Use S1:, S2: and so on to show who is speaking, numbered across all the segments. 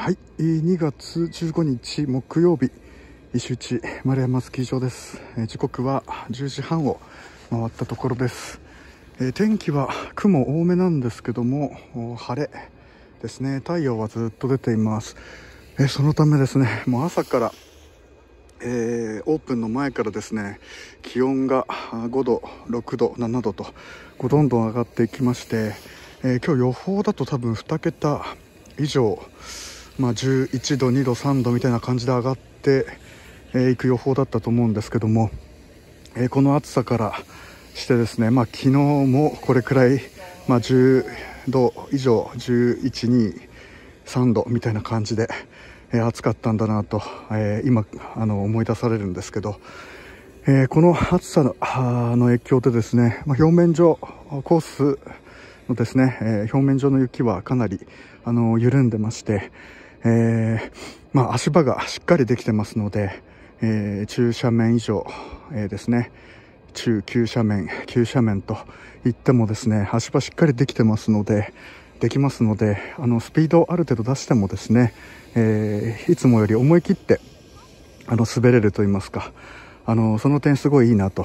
S1: はい、2月15日木曜日石打丸山スキー場です、時刻は10時半を回ったところです、天気は雲多めなんですけども晴れですね太陽はずっと出ています、そのためですねもう朝からえー、オープンの前からですね気温が5度、6度、7度とどんどん上がっていきまして、えー、今日予報だと多分2桁以上まあ、11度、2度、3度みたいな感じで上がってい、えー、く予報だったと思うんですけども、えー、この暑さからしてですね、まあ、昨日もこれくらい、まあ、10度以上11、2 3度みたいな感じで、えー、暑かったんだなと、えー、今あの思い出されるんですけど、えー、この暑さの影響でですね、まあ、表面上コースのですね、え表面上の雪はかなりあの緩んでまして、えー、まあ、足場がしっかりできてますので、えー、中斜面以上、えー、ですね、中急斜面、急斜面といってもですね、足場しっかりできてますので、できますので、あの、スピードをある程度出してもですね、えー、いつもより思い切って、あの、滑れると言いますか、あの、その点すごいいいなと。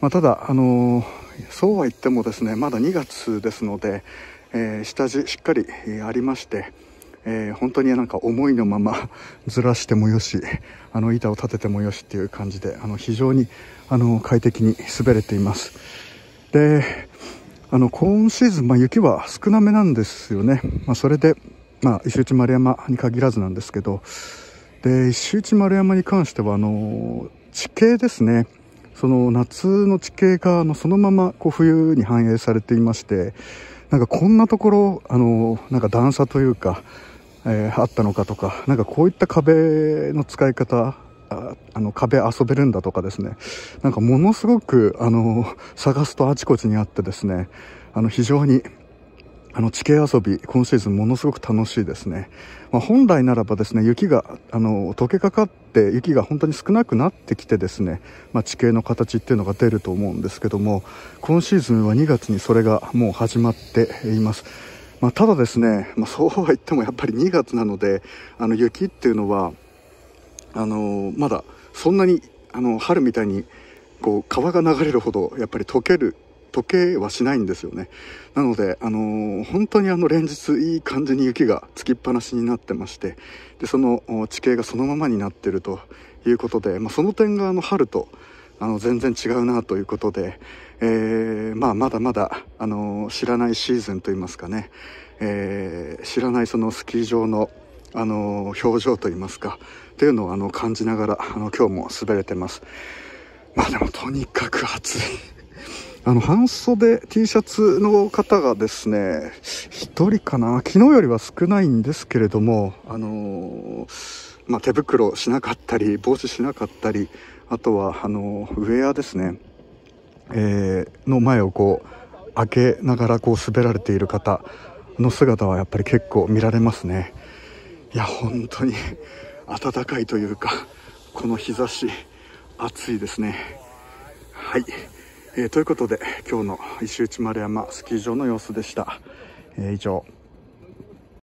S1: まあ、ただ、あの、そうは言ってもですね、まだ2月ですので、えー、下地しっかりありまして、えー、本当になんか思いのまま ずらしてもよしあの板を立ててもよしっていう感じであの非常にあの快適に滑れていますであの今シーズン、まあ、雪は少なめなんですよね、まあ、それで、まあ、石内丸山に限らずなんですけどで石内丸山に関してはあの地形ですねその夏の地形があのそのままこう冬に反映されていましてなんかこんなところ、あの、なんか段差というか、えー、あったのかとか、なんかこういった壁の使い方、あの壁遊べるんだとかですね、なんかものすごく、あの、探すとあちこちにあってですね、あの、非常に、あの地形遊び、今シーズンものすごく楽しいですね。まあ、本来ならばですね、雪が、あの、溶けかかって、雪が本当に少なくなってきてですね、まあ、地形の形っていうのが出ると思うんですけども、今シーズンは2月にそれがもう始まっています。まあ、ただですね、まあ、そうは言ってもやっぱり2月なので、あの、雪っていうのは、あの、まだそんなに、あの、春みたいに、こう川が流れるほどやっぱり溶ける溶けはしないんですよね。なので、あのー、本当にあの連日いい感じに雪がつきっぱなしになってまして、で、その地形がそのままになってるということで、まあ、その点があの春と、あの、全然違うなということで、えー、まあ、まだまだ、あのー、知らないシーズンといいますかね、えー、知らないそのスキー場の、あのー、表情といいますか、というのをあの感じながら、あの今日も滑れてます。まあでもとにかく暑い。あの、半袖 T シャツの方がですね、一人かな、昨日よりは少ないんですけれども、あのー、まあ、手袋しなかったり、帽子しなかったり、あとは、あのー、ウェアですね、えー、の前をこう、開けながらこう滑られている方の姿はやっぱり結構見られますね。いや、本当に暖かいというか、この日差し、暑いですね。はい。えー、ということで今日の石内丸山スキー場の様子でした、えー、以上